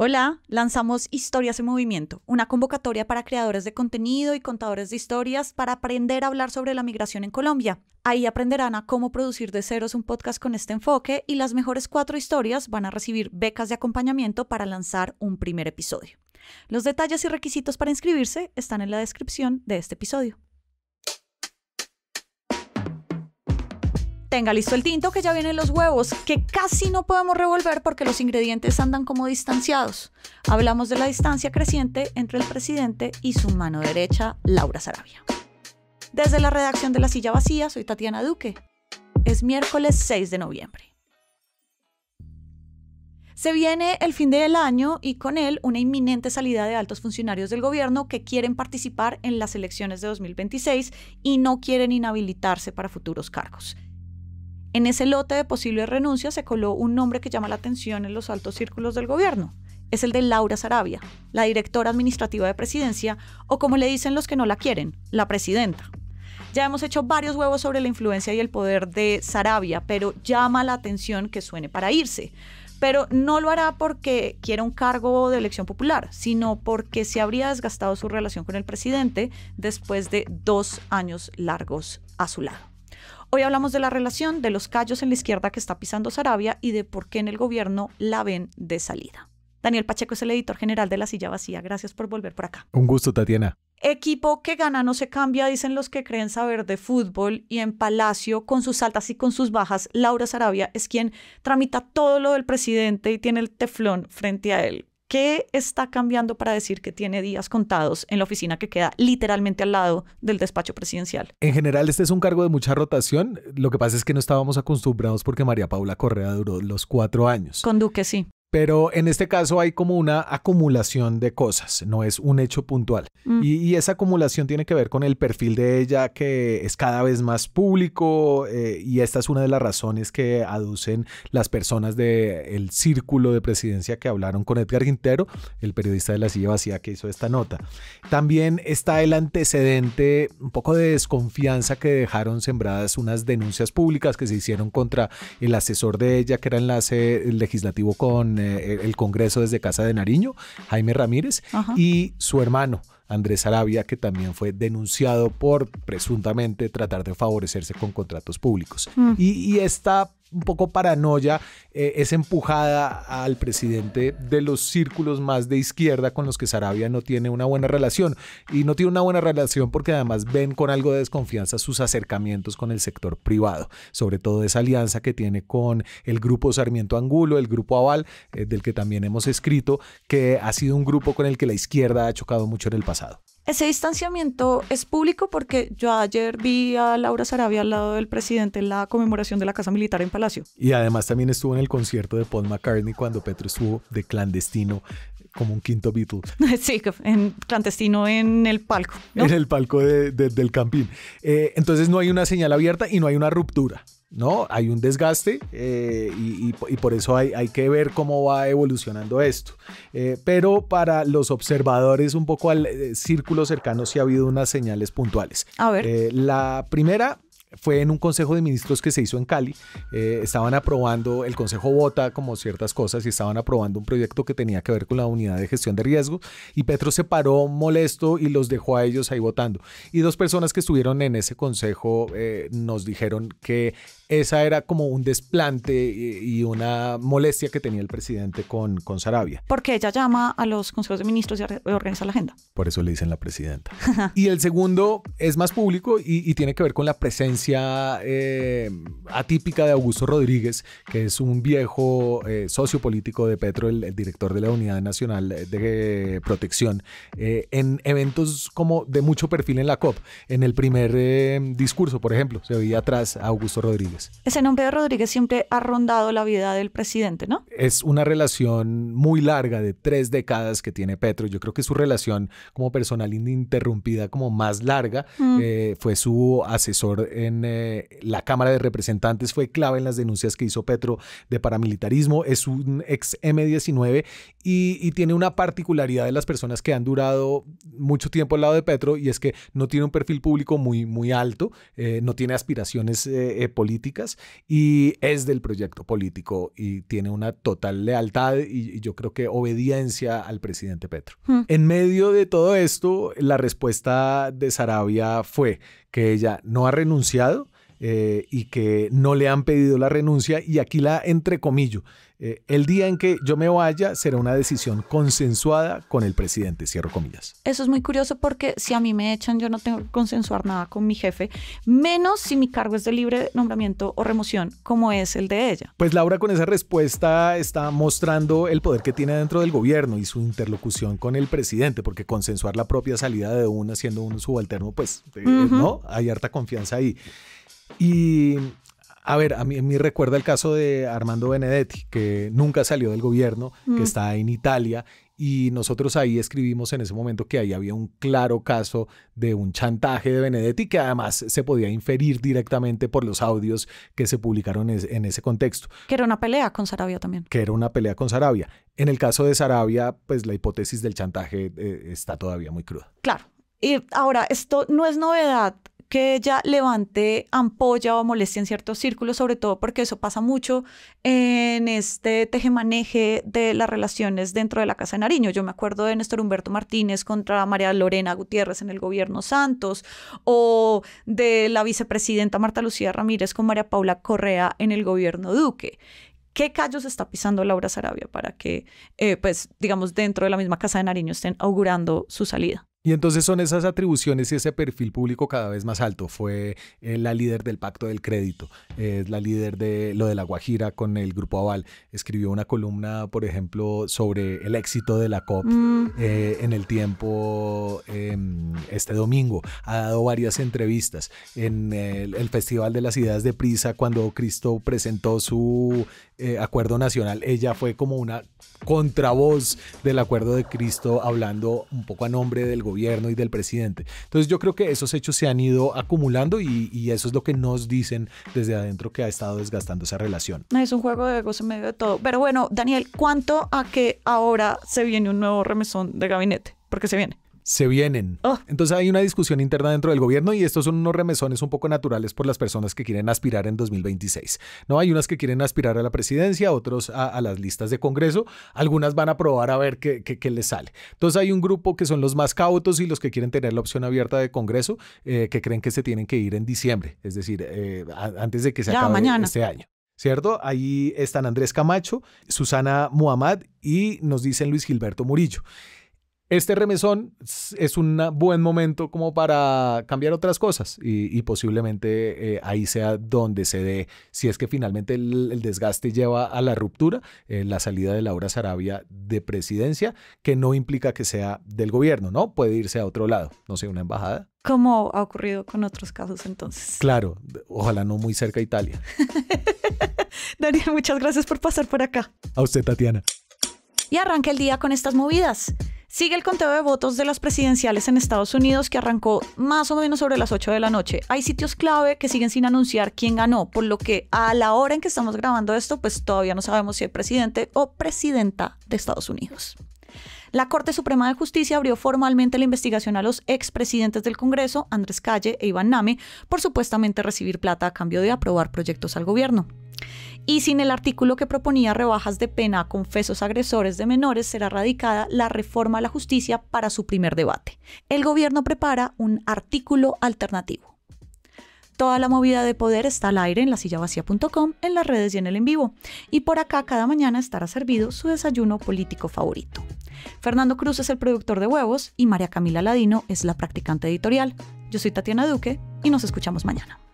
Hola, lanzamos Historias en Movimiento, una convocatoria para creadores de contenido y contadores de historias para aprender a hablar sobre la migración en Colombia. Ahí aprenderán a cómo producir de ceros un podcast con este enfoque y las mejores cuatro historias van a recibir becas de acompañamiento para lanzar un primer episodio. Los detalles y requisitos para inscribirse están en la descripción de este episodio. tenga listo el tinto, que ya vienen los huevos, que casi no podemos revolver porque los ingredientes andan como distanciados. Hablamos de la distancia creciente entre el presidente y su mano derecha, Laura Sarabia. Desde la redacción de La Silla Vacía, soy Tatiana Duque. Es miércoles 6 de noviembre. Se viene el fin del año y con él una inminente salida de altos funcionarios del gobierno que quieren participar en las elecciones de 2026 y no quieren inhabilitarse para futuros cargos. En ese lote de posibles renuncias se coló un nombre que llama la atención en los altos círculos del gobierno. Es el de Laura Sarabia, la directora administrativa de presidencia, o como le dicen los que no la quieren, la presidenta. Ya hemos hecho varios huevos sobre la influencia y el poder de Sarabia, pero llama la atención que suene para irse. Pero no lo hará porque quiera un cargo de elección popular, sino porque se habría desgastado su relación con el presidente después de dos años largos a su lado. Hoy hablamos de la relación de los callos en la izquierda que está pisando Sarabia y de por qué en el gobierno la ven de salida. Daniel Pacheco es el editor general de La Silla Vacía. Gracias por volver por acá. Un gusto, Tatiana. Equipo que gana no se cambia, dicen los que creen saber de fútbol. Y en Palacio, con sus altas y con sus bajas, Laura Sarabia es quien tramita todo lo del presidente y tiene el teflón frente a él. ¿Qué está cambiando para decir que tiene días contados en la oficina que queda literalmente al lado del despacho presidencial? En general, este es un cargo de mucha rotación. Lo que pasa es que no estábamos acostumbrados porque María Paula Correa duró los cuatro años. Con Duque, sí. Pero en este caso hay como una acumulación de cosas, no es un hecho puntual. Mm. Y, esa acumulación tiene que ver con el perfil de ella que es cada vez más público eh, y esta es una de las razones que aducen las personas del el círculo de presidencia que hablaron con Edgar Gintero, el periodista de la silla vacía que hizo esta nota. También está el antecedente, un poco de desconfianza que dejaron sembradas unas denuncias públicas que se hicieron contra el asesor de ella, que era enlace legislativo con eh, el Congreso desde Casa de Nariño, Jaime Ramírez, y su hermano. Andrés Arabia, que también fue denunciado por presuntamente tratar de favorecerse con contratos públicos. Mm. Y, y, esta un poco paranoia eh, es empujada al presidente de los círculos más de izquierda con los que Sarabia no tiene una buena relación. Y no tiene una buena relación porque además ven con algo de desconfianza sus acercamientos con el sector privado, sobre todo esa alianza que tiene con el grupo Sarmiento Angulo, el grupo Aval, eh, del que también hemos escrito, que ha sido un grupo con el que la izquierda ha chocado mucho en el pasado. Ese distanciamiento es público porque yo ayer vi a Laura Sarabia al lado del presidente en la conmemoración de la Casa Militar en Palacio. Y además también estuvo en el concierto de Paul McCartney cuando Petro estuvo de clandestino como un quinto Beatle. Sí, en clandestino en el palco. En el palco del campín. Eh, entonces no hay una señal abierta y no hay una ruptura. ¿no? Hay un desgaste eh, y, por eso hay, hay, que ver cómo va evolucionando esto. Eh, pero para los observadores un poco al eh, círculo cercano sí ha habido unas señales puntuales. A la primera fue en un consejo de ministros que se hizo en Cali. estaban aprobando, el consejo vota como ciertas cosas y estaban aprobando un proyecto que tenía que ver con la unidad de gestión de riesgo. Y Petro se paró molesto y los dejó a ellos ahí votando. Y dos personas que estuvieron en ese consejo nos dijeron que esa era como un desplante y una molestia que tenía el presidente con, con Sarabia. Porque ella llama a los consejos de ministros y organiza la agenda. Por eso le dicen la presidenta. y el segundo es más público y, tiene que ver con la presencia eh, atípica de Augusto Rodríguez, que es un viejo eh, socio político de Petro, el, director de la Unidad Nacional de Protección, eh, en eventos como de mucho perfil en la COP. En el primer discurso, por ejemplo, se veía atrás a Augusto Rodríguez. Ese nombre de Rodríguez siempre ha rondado la vida del presidente, ¿no? Es una relación muy larga de tres décadas que tiene Petro. Yo creo que su relación como personal ininterrumpida, como más larga, mm. eh, fue su asesor en eh, la Cámara de Representantes, fue clave en las denuncias que hizo Petro de paramilitarismo, es un ex M19 y, tiene una particularidad de las personas que han durado mucho tiempo al lado de Petro y es que no tiene un perfil público muy, muy alto, eh, no tiene aspiraciones políticas y es del proyecto político y tiene una total lealtad y, yo creo que obediencia al presidente Petro. Hmm. En medio de todo esto, la respuesta de Sarabia fue que ella no ha renunciado. Eh, y que no le han pedido la renuncia y aquí la entrecomillo eh, el día en que yo me vaya será una decisión consensuada con el presidente, cierro comillas. Eso es muy curioso porque si a mí me echan, yo no tengo que consensuar nada con mi jefe, menos si mi cargo es de libre nombramiento o remoción, como es el de ella. Pues Laura con esa respuesta está mostrando el poder que tiene dentro del gobierno y su interlocución con el presidente, porque consensuar la propia salida de uno siendo un subalterno, pues eh, no, hay harta confianza ahí. Y a ver, a mí me recuerda el caso de Armando Benedetti, que nunca salió del gobierno, que mm. está en Italia y nosotros ahí escribimos en ese momento que ahí había un claro caso de un chantaje de Benedetti que además se podía inferir directamente por los audios que se publicaron en ese contexto. Que era una pelea con Sarabia también. Que era una pelea con Sarabia. En el caso de Sarabia, pues la hipótesis del chantaje eh, está todavía muy cruda. Claro. Y ahora, esto no es novedad que ella levante ampolla o molestia en ciertos círculos, sobre todo porque eso pasa mucho en este tejemaneje de las relaciones dentro de la Casa de Nariño. Yo me acuerdo de Néstor Humberto Martínez contra María Lorena Gutiérrez en el gobierno Santos, o de la vicepresidenta Marta Lucía Ramírez con María Paula Correa en el gobierno Duque. ¿Qué callos está pisando Laura Sarabia para que, eh, pues, digamos, dentro de la misma Casa de Nariño estén augurando su salida? Y entonces son esas atribuciones y ese perfil público cada vez más alto. Fue eh, la líder del Pacto del Crédito, es la líder de lo de la Guajira con el Grupo Aval. Escribió una columna, por ejemplo, sobre el éxito de la COP mm. eh, en el tiempo em, este domingo. Ha dado varias entrevistas en el Festival de las Ideas de Prisa cuando Cristo presentó su eh, acuerdo nacional, ella fue como una contravoz del acuerdo de Cristo hablando un poco a nombre del gobierno y del presidente. Entonces yo creo que esos hechos se han ido acumulando y, eso es lo que nos dicen desde adentro que ha estado desgastando esa relación. Es un juego de gozo en medio de todo. Pero bueno, Daniel, ¿cuánto a que ahora se viene un nuevo remesón de gabinete? ¿por qué se viene se vienen. Oh. Entonces hay una discusión interna dentro del gobierno y estos son unos remesones un poco naturales por las personas que quieren aspirar en 2026. No hay unas que quieren aspirar a la presidencia, otros a, las listas de Congreso, algunas van a probar a ver qué, qué, les sale. Entonces hay un grupo que son los más cautos y los que quieren tener la opción abierta de Congreso, eh, que creen que se tienen que ir en diciembre, es decir, eh, antes de que se acabe este año. ¿cierto? Ahí están Andrés Camacho, Susana Muhammad y nos dicen Luis Gilberto Murillo este remesón es un buen momento como para cambiar otras cosas y, posiblemente eh, ahí sea donde se dé, si es que finalmente el, desgaste lleva a la ruptura, eh, la salida de Laura Sarabia de presidencia, que no implica que sea del gobierno, ¿no? Puede irse a otro lado, no sé, una embajada. Como ha ocurrido con otros casos entonces. Claro, ojalá no muy cerca a Italia. Daniel, muchas gracias por pasar por acá. A usted, Tatiana. Y arranca el día con estas movidas. Sigue el conteo de votos de las presidenciales en Estados Unidos que arrancó más o menos sobre las 8 de la noche. Hay sitios clave que siguen sin anunciar quién ganó, por lo que a la hora en que estamos grabando esto, pues todavía no sabemos si es presidente o presidenta de Estados Unidos. La Corte Suprema de Justicia abrió formalmente la investigación a los expresidentes del Congreso, Andrés Calle e Iván Name, por supuestamente recibir plata a cambio de aprobar proyectos al gobierno. Y sin el artículo que proponía rebajas de pena a confesos agresores de menores, será radicada la reforma a la justicia para su primer debate. El gobierno prepara un artículo alternativo. Toda la movida de poder está al aire en La vacía.com en las redes y en el en vivo. Y por acá cada mañana estará servido su desayuno político favorito. Fernando Cruz es el productor de huevos y María Camila Ladino es la practicante editorial. Yo soy Tatiana Duque y nos escuchamos mañana.